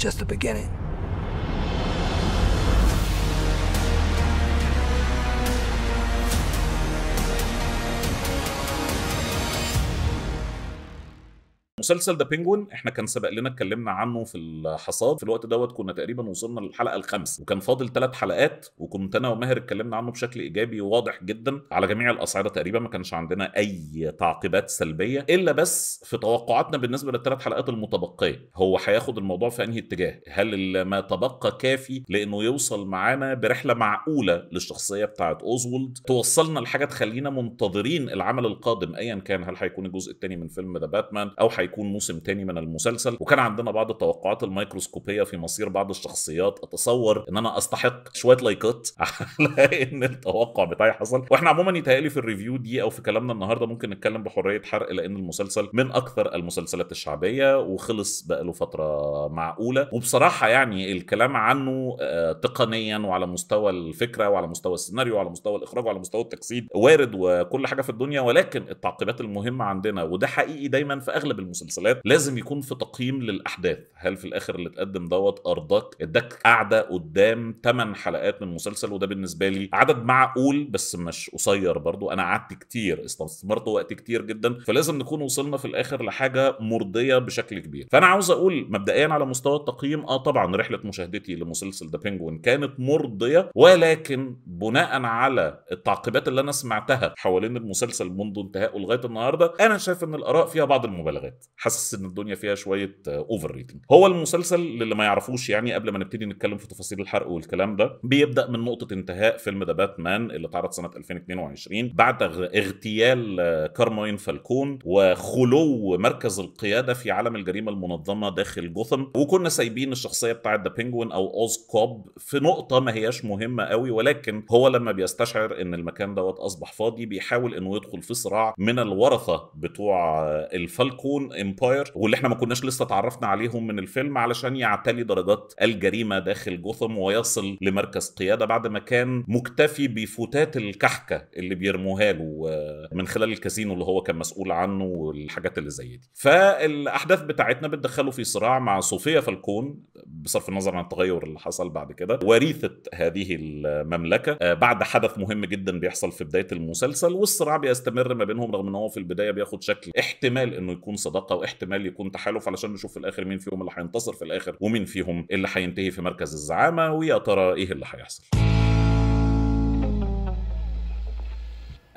just the beginning. مسلسل ذا بينجوين احنا كان سبق لنا اتكلمنا عنه في الحصاد في الوقت دوت كنا تقريبا وصلنا للحلقه الخامسه وكان فاضل ثلاث حلقات وكنت انا وماهر اتكلمنا عنه بشكل ايجابي واضح جدا على جميع الاصعده تقريبا ما كانش عندنا اي تعقيبات سلبيه الا بس في توقعاتنا بالنسبه للثلاث حلقات المتبقيه هو هياخد الموضوع في انهي اتجاه هل ما تبقى كافي لانه يوصل معانا برحله معقوله للشخصيه بتاعت اوزولد توصلنا لحاجه تخلينا منتظرين العمل القادم ايا كان هل هيكون الجزء الثاني من فيلم ذا باتمان او هيكون يكون موسم تاني من المسلسل وكان عندنا بعض التوقعات الميكروسكوبيه في مصير بعض الشخصيات اتصور ان انا استحق شويه لايكات على ان التوقع بتاعي حصل واحنا عموما يتهيألي في الريفيو دي او في كلامنا النهارده ممكن نتكلم بحريه حرق لان المسلسل من اكثر المسلسلات الشعبيه وخلص بقاله فتره معقوله وبصراحه يعني الكلام عنه آه، تقنيا وعلى مستوى الفكره وعلى مستوى السيناريو وعلى مستوى الاخراج وعلى مستوى التجسيد وارد وكل حاجه في الدنيا ولكن التعقيبات المهمه عندنا وده حقيقي دايما في اغلب المسلسلات المسلسلات لازم يكون في تقييم للاحداث هل في الاخر اللي اتقدم دوت ارضاك اداك قاعده قدام 8 حلقات من مسلسل وده بالنسبه لي عدد معقول بس مش قصير برضو انا قعدت كتير استثمرت وقت كتير جدا فلازم نكون وصلنا في الاخر لحاجه مرضيه بشكل كبير فانا عاوز اقول مبدئيا على مستوى التقييم اه طبعا رحله مشاهدتي لمسلسل ذا بينجوين كانت مرضيه ولكن بناء على التعقيبات اللي انا سمعتها حوالين المسلسل منذ انتهائه لغايه النهارده انا شايف ان الاراء فيها بعض المبالغات حاسس ان الدنيا فيها شويه اوفر آه، ريتنج هو المسلسل للي ما يعرفوش يعني قبل ما نبتدي نتكلم في تفاصيل الحرق والكلام ده بيبدا من نقطه انتهاء فيلم ذا باتمان اللي اتعرض سنه 2022 بعد اغتيال آه، كارماين فالكون وخلو مركز القياده في عالم الجريمه المنظمه داخل جوثم وكنا سايبين الشخصيه بتاعه ذا بينجوين او اوز كوب في نقطه ما هياش مهمه قوي ولكن هو لما بيستشعر ان المكان دوت اصبح فاضي بيحاول انه يدخل في صراع من الورثه بتوع آه، الفالكون امباير واللي احنا ما كناش لسه اتعرفنا عليهم من الفيلم علشان يعتلي درجات الجريمه داخل جوثم ويصل لمركز قياده بعد ما كان مكتفي بفتات الكحكه اللي بيرموها له آه، من خلال الكازينو اللي هو كان مسؤول عنه والحاجات اللي زي دي فالاحداث بتاعتنا بتدخله في صراع مع صوفيا فالكون بصرف النظر عن التغير اللي حصل بعد كده وريثه هذه المملكه آه، بعد حدث مهم جدا بيحصل في بدايه المسلسل والصراع بيستمر ما بينهم رغم ان هو في البدايه بياخد شكل احتمال انه يكون صداقه صداقه واحتمال يكون تحالف علشان نشوف في الاخر مين فيهم اللي هينتصر في الاخر ومين فيهم اللي هينتهي في مركز الزعامه ويا ترى ايه اللي هيحصل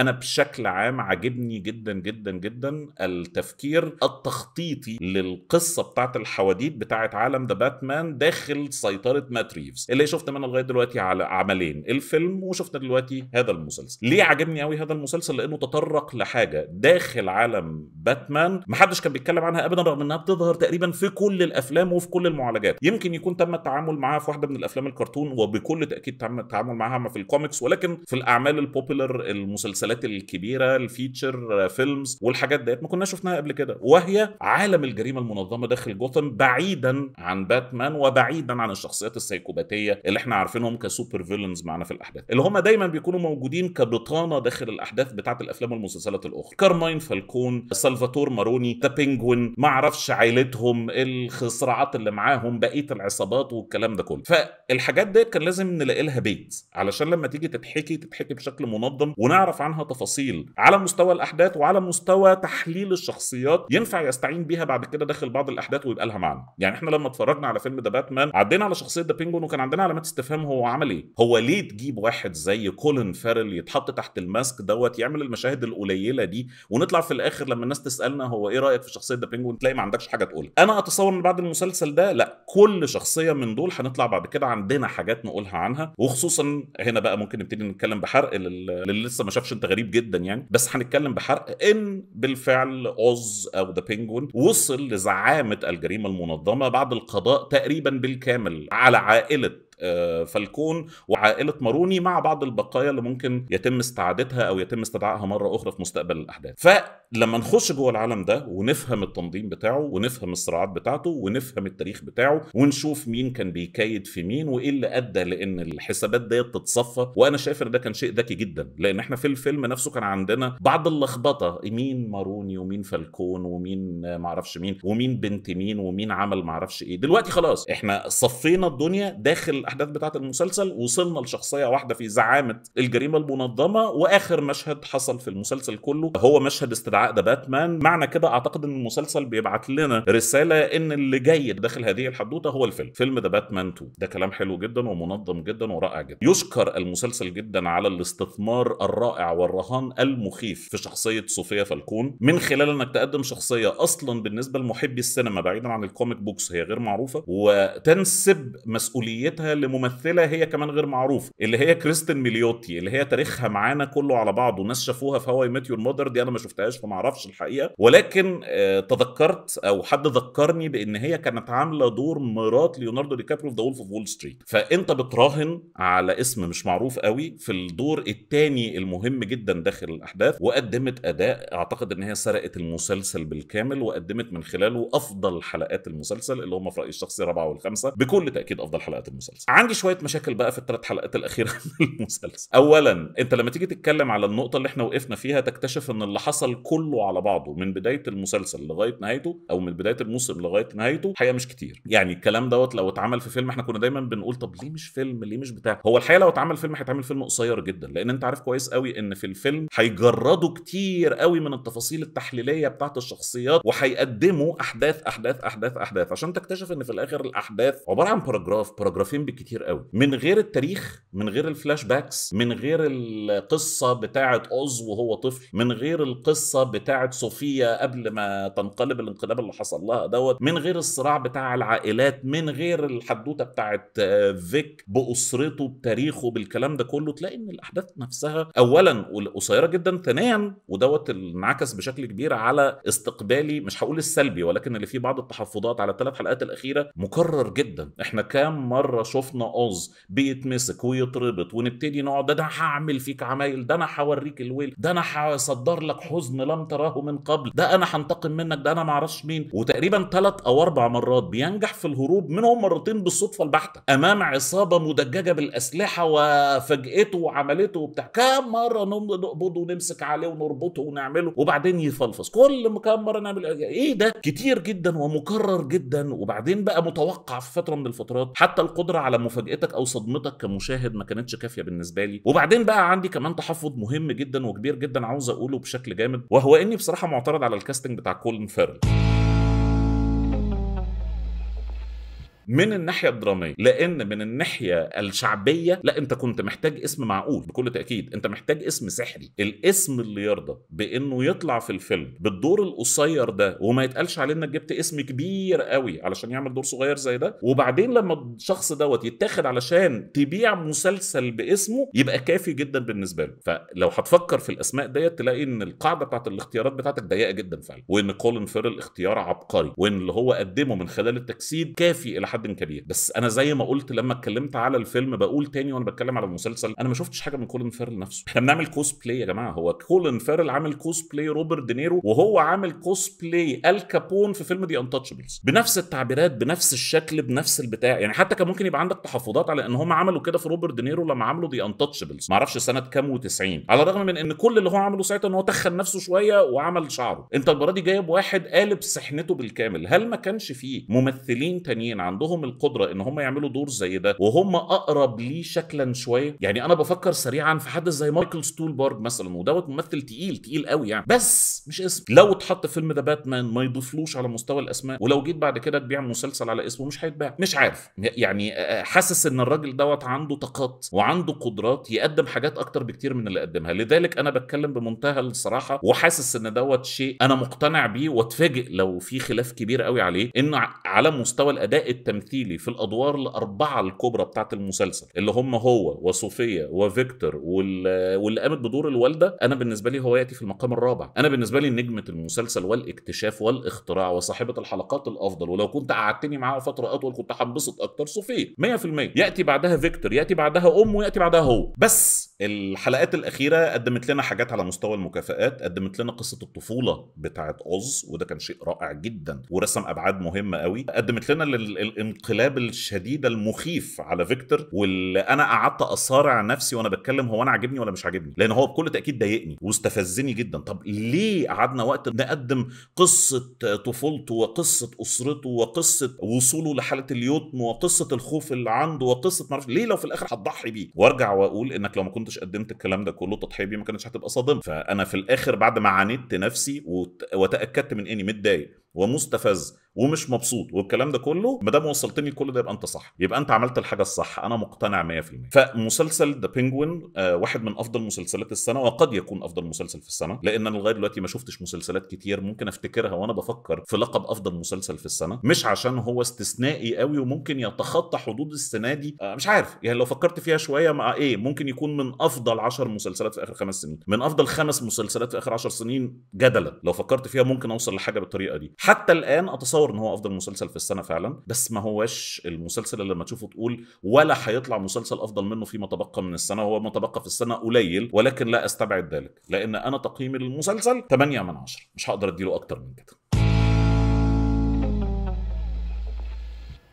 انا بشكل عام عاجبني جدا جدا جدا التفكير التخطيطي للقصه بتاعه الحواديت بتاعه عالم ذا باتمان داخل سيطره مات ريفز اللي شفت منه لغايه دلوقتي على عملين الفيلم وشفنا دلوقتي هذا المسلسل ليه عاجبني قوي هذا المسلسل لانه تطرق لحاجه داخل عالم باتمان محدش كان بيتكلم عنها ابدا رغم انها بتظهر تقريبا في كل الافلام وفي كل المعالجات يمكن يكون تم التعامل معاها في واحده من الافلام الكرتون وبكل تاكيد تم التعامل معاها في الكوميكس ولكن في الاعمال البوبيلر المسلسلات المسلسلات الكبيره الفيتشر فيلمز والحاجات ديت ما كناش شفناها قبل كده وهي عالم الجريمه المنظمه داخل جوثم بعيدا عن باتمان وبعيدا عن الشخصيات السيكوباتيه اللي احنا عارفينهم كسوبر فيلنز معانا في الاحداث اللي هم دايما بيكونوا موجودين كبطانه داخل الاحداث بتاعه الافلام والمسلسلات الاخرى كارماين فالكون سلفاتور ماروني ذا بينجوين ما اعرفش عائلتهم الصراعات اللي معاهم بقيه العصابات والكلام ده كله فالحاجات ديت كان لازم نلاقي لها بيت علشان لما تيجي تتحكي تتحكي بشكل منظم ونعرف عن عنها تفاصيل على مستوى الاحداث وعلى مستوى تحليل الشخصيات ينفع يستعين بيها بعد كده داخل بعض الاحداث ويبقى لها معنى يعني احنا لما اتفرجنا على فيلم ذا باتمان عدينا على شخصيه ذا بينجون وكان عندنا علامات استفهام هو عمل ايه هو ليه تجيب واحد زي كولن فارل يتحط تحت الماسك دوت يعمل المشاهد القليله دي ونطلع في الاخر لما الناس تسالنا هو ايه رايك في شخصيه ذا بينجون تلاقي ما عندكش حاجه تقولها انا اتصور ان بعد المسلسل ده لا كل شخصيه من دول هنطلع بعد كده عندنا حاجات نقولها عنها وخصوصا هنا بقى ممكن نبتدي نتكلم بحرق للي لسه ما شافش انت غريب جدا يعني بس هنتكلم بحرق ان بالفعل اوز او ذا بينجوين وصل لزعامه الجريمه المنظمه بعد القضاء تقريبا بالكامل على عائله آه، فالكون وعائله ماروني مع بعض البقايا اللي ممكن يتم استعادتها او يتم استدعائها مره اخرى في مستقبل الاحداث فلما نخش جوه العالم ده ونفهم التنظيم بتاعه ونفهم الصراعات بتاعته ونفهم التاريخ بتاعه ونشوف مين كان بيكيد في مين وايه اللي ادى لان الحسابات ديت تتصفى وانا شايف ان ده كان شيء ذكي جدا لان احنا في الفيلم نفسه كان عندنا بعض اللخبطه مين ماروني ومين فالكون ومين معرفش مين ومين بنت مين ومين عمل معرفش ايه دلوقتي خلاص احنا صفينا الدنيا داخل الاحداث بتاعه المسلسل وصلنا لشخصيه واحده في زعامه الجريمه المنظمه واخر مشهد حصل في المسلسل كله هو مشهد استدعاء ذا باتمان معنى كده اعتقد ان المسلسل بيبعت لنا رساله ان اللي جاي داخل هذه الحدوته هو الفيلم فيلم ذا باتمان 2 ده كلام حلو جدا ومنظم جدا ورائع جدا يشكر المسلسل جدا على الاستثمار الرائع والرهان المخيف في شخصيه صوفيا فالكون من خلال انك تقدم شخصيه اصلا بالنسبه لمحبي السينما بعيدا عن الكوميك بوكس هي غير معروفه وتنسب مسؤوليتها لممثله هي كمان غير معروفه اللي هي كريستن ميليوتي اللي هي تاريخها معانا كله على بعضه ناس شافوها في هواي ميت يور مادر دي انا ما شفتهاش فما اعرفش الحقيقه ولكن آه تذكرت او حد ذكرني بان هي كانت عامله دور مرات ليوناردو دي كابريو في ذا وولف اوف وول ستريت فانت بتراهن على اسم مش معروف قوي في الدور الثاني المهم جدا داخل الاحداث وقدمت اداء اعتقد ان هي سرقت المسلسل بالكامل وقدمت من خلاله افضل حلقات المسلسل اللي هم في رايي الشخصي الرابعه والخامسه بكل تاكيد افضل حلقات المسلسل عندي شويه مشاكل بقى في الثلاث حلقات الاخيره من المسلسل اولا انت لما تيجي تتكلم على النقطه اللي احنا وقفنا فيها تكتشف ان اللي حصل كله على بعضه من بدايه المسلسل لغايه نهايته او من بدايه الموسم لغايه نهايته حقيقه مش كتير يعني الكلام دوت لو اتعمل في فيلم احنا كنا دايما بنقول طب ليه مش فيلم ليه مش بتاع هو الحقيقه لو اتعمل فيلم هيتعمل فيلم قصير جدا لان انت عارف كويس قوي ان في الفيلم هيجردوا كتير قوي من التفاصيل التحليليه بتاعة الشخصيات وهيقدموا احداث احداث احداث احداث عشان تكتشف ان في الاخر الاحداث عباره عن باراجراف باراجرافين كتير قوي من غير التاريخ من غير الفلاش باكس من غير القصه بتاعه اوز وهو طفل من غير القصه بتاعه صوفيا قبل ما تنقلب الانقلاب اللي حصل لها دوت من غير الصراع بتاع العائلات من غير الحدوته بتاعه فيك باسرته بتاريخه بالكلام ده كله تلاقي ان الاحداث نفسها اولا قصيره جدا ثانيا ودوت انعكس بشكل كبير على استقبالي مش هقول السلبي ولكن اللي فيه بعض التحفظات على الثلاث حلقات الاخيره مكرر جدا احنا كام مره شو شفنا اوز بيتمسك ويتربط ونبتدي نقعد ده انا هعمل فيك عمايل ده انا هوريك الويل ده انا هصدر لك حزن لم تراه من قبل ده انا هنتقم منك ده انا معرفش مين وتقريبا ثلاث او اربع مرات بينجح في الهروب منهم مرتين بالصدفه البحته امام عصابه مدججه بالاسلحه وفجأته وعملته وبتاع كام مره نقبضه ونمسك عليه ونربطه ونعمله وبعدين يفلفص كل كام مره نعمل إيه؟, ايه ده كتير جدا ومكرر جدا وبعدين بقى متوقع في فتره من الفترات حتى القدره على على مفاجاتك او صدمتك كمشاهد ما كانتش كافيه بالنسبه لي وبعدين بقى عندي كمان تحفظ مهم جدا وكبير جدا عاوز اقوله بشكل جامد وهو اني بصراحه معترض على الكاستنج بتاع كولن فيرل من الناحيه الدراميه لان من الناحيه الشعبيه لا انت كنت محتاج اسم معقول بكل تاكيد انت محتاج اسم سحري الاسم اللي يرضى بانه يطلع في الفيلم بالدور القصير ده وما يتقالش عليه انك جبت اسم كبير قوي علشان يعمل دور صغير زي ده وبعدين لما الشخص دوت يتاخد علشان تبيع مسلسل باسمه يبقى كافي جدا بالنسبه له فلو هتفكر في الاسماء ديت تلاقي ان القاعده بتاعت الاختيارات بتاعتك ضيقه جدا فعلا وان كولن فيرل اختيار عبقري وان اللي هو قدمه من خلال التجسيد كافي الى حد حد كبير بس انا زي ما قلت لما اتكلمت على الفيلم بقول تاني وانا بتكلم على المسلسل انا ما شفتش حاجه من كولن فيرل نفسه احنا بنعمل كوست بلاي يا جماعه هو كولن فيرل عامل كوست بلاي روبرت دينيرو وهو عامل كوست بلاي الكابون في فيلم دي انتشبلز بنفس التعبيرات بنفس الشكل بنفس البتاع يعني حتى كان ممكن يبقى عندك تحفظات على ان هم عملوا كده في روبرت دينيرو لما عملوا دي انتشبلز ما اعرفش سنه كام و90 على الرغم من ان كل اللي هو عمله ساعتها ان هو تخن نفسه شويه وعمل شعره انت المره دي جايب واحد قالب سحنته بالكامل هل ما كانش فيه ممثلين تانيين عندهم عندهم القدره ان هم يعملوا دور زي ده وهم اقرب ليه شكلا شويه يعني انا بفكر سريعا في حد زي مايكل ستولبرج مثلا ودوت ممثل تقيل تقيل قوي يعني بس مش اسم لو اتحط فيلم ذا باتمان ما يضيفلوش على مستوى الاسماء ولو جيت بعد كده تبيع مسلسل على اسمه مش هيتباع مش عارف يعني حاسس ان الراجل دوت عنده طاقات وعنده قدرات يقدم حاجات اكتر بكتير من اللي قدمها لذلك انا بتكلم بمنتهى الصراحه وحاسس ان دوت شيء انا مقتنع بيه واتفاجئ لو في خلاف كبير قوي عليه ان على مستوى الاداء التمثيلي تمثيلي في الادوار الاربعه الكبرى بتاعه المسلسل اللي هم هو وصوفيا وفيكتور واللي قامت بدور الوالده انا بالنسبه لي هو ياتي في المقام الرابع انا بالنسبه لي نجمه المسلسل والاكتشاف والاختراع وصاحبه الحلقات الافضل ولو كنت قعدتني معاها فتره اطول كنت هنبسط اكتر صوفيا 100% ياتي بعدها فيكتور ياتي بعدها امه ياتي بعدها هو بس الحلقات الأخيرة قدمت لنا حاجات على مستوى المكافآت قدمت لنا قصة الطفولة بتاعة أوز وده كان شيء رائع جدا ورسم أبعاد مهمة قوي قدمت لنا الانقلاب الشديد المخيف على فيكتور واللي أنا قعدت أصارع نفسي وأنا بتكلم هو أنا عاجبني ولا مش عاجبني لأن هو بكل تأكيد ضايقني واستفزني جدا طب ليه قعدنا وقت نقدم قصة طفولته وقصة أسرته وقصة وصوله لحالة اليتم وقصة الخوف اللي عنده وقصة معرفش ليه لو في الآخر هتضحي بيه وارجع وأقول إنك لو ما كنت كنتش قدمت الكلام ده كله تضحيه بيه ما كانتش هتبقى صادمه فانا في الاخر بعد ما عاندت نفسي وتاكدت من اني متضايق ومستفز ومش مبسوط والكلام ده كله ما دام وصلتني لكل ده يبقى انت صح يبقى انت عملت الحاجه الصح انا مقتنع 100% فمسلسل ذا آه، بينجوين واحد من افضل مسلسلات السنه وقد يكون افضل مسلسل في السنه لان انا لغايه دلوقتي ما شفتش مسلسلات كتير ممكن افتكرها وانا بفكر في لقب افضل مسلسل في السنه مش عشان هو استثنائي قوي وممكن يتخطى حدود السنه دي آه، مش عارف يعني لو فكرت فيها شويه مع ايه ممكن يكون من افضل 10 مسلسلات في اخر خمس سنين من افضل خمس مسلسلات في اخر 10 سنين جدلا لو فكرت فيها ممكن اوصل لحاجه بالطريقه دي حتى الان اتصور اتصور ان هو افضل مسلسل في السنه فعلا بس ما هوش المسلسل اللي لما تشوفه تقول ولا هيطلع مسلسل افضل منه فيما تبقى من السنه هو ما تبقى في السنه قليل ولكن لا استبعد ذلك لان انا تقييمي للمسلسل 8 من 10 مش هقدر اديله اكتر من كده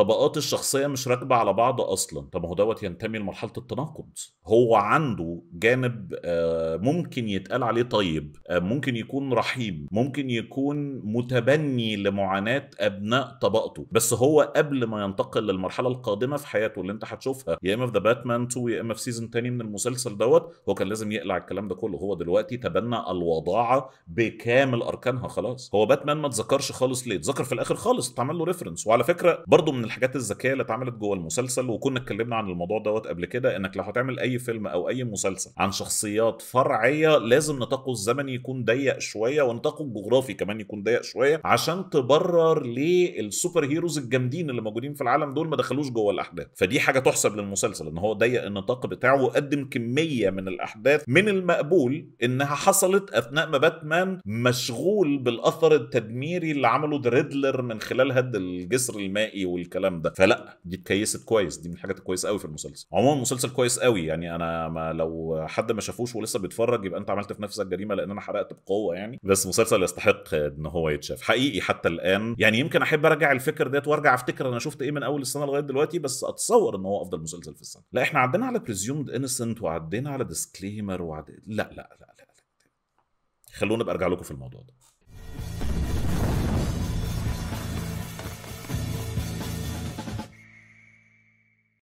طبقات الشخصيه مش راكبه على بعض اصلا طب ما هو دوت ينتمي لمرحله التناقض هو عنده جانب آه، ممكن يتقال عليه طيب آه، ممكن يكون رحيم ممكن يكون متبني لمعاناه ابناء طبقته بس هو قبل ما ينتقل للمرحله القادمه في حياته اللي انت هتشوفها يا اما في ذا باتمان 2 يا اما في سيزون تاني من المسلسل دوت هو كان لازم يقلع الكلام ده كله هو دلوقتي تبنى الوضاعه بكامل اركانها خلاص هو باتمان ما اتذكرش خالص ليه اتذكر في الاخر خالص اتعمل له ريفرنس وعلى فكره برضه من الحاجات الذكيه اللي اتعملت جوه المسلسل وكنا اتكلمنا عن الموضوع دوت قبل كده انك لو هتعمل اي فيلم او اي مسلسل عن شخصيات فرعيه لازم نطاقه الزمني يكون ضيق شويه ونطاقه الجغرافي كمان يكون ضيق شويه عشان تبرر ليه السوبر هيروز الجامدين اللي موجودين في العالم دول ما دخلوش جوه الاحداث فدي حاجه تحسب للمسلسل ان هو ضيق النطاق بتاعه وقدم كميه من الاحداث من المقبول انها حصلت اثناء ما باتمان مشغول بالاثر التدميري اللي عمله ذا ريدلر من خلال هد الجسر المائي والكلام الكلام ده فلا دي اتكيست كويس دي من الحاجات الكويسه قوي في المسلسل عموما المسلسل كويس قوي يعني انا ما لو حد ما شافوش ولسه بيتفرج يبقى انت عملت في نفسك جريمه لان انا حرقت بقوه يعني بس مسلسل يستحق ان هو يتشاف حقيقي حتى الان يعني يمكن احب ارجع الفكر ديت وارجع افتكر انا شفت ايه من اول السنه لغايه دلوقتي بس اتصور ان هو افضل مسلسل في السنه لا احنا عدينا على بريزيومد انسنت وعدينا على ديسكليمر وعدينا لا لا لا لا, لا. خلونا نبقى ارجع لكم في الموضوع ده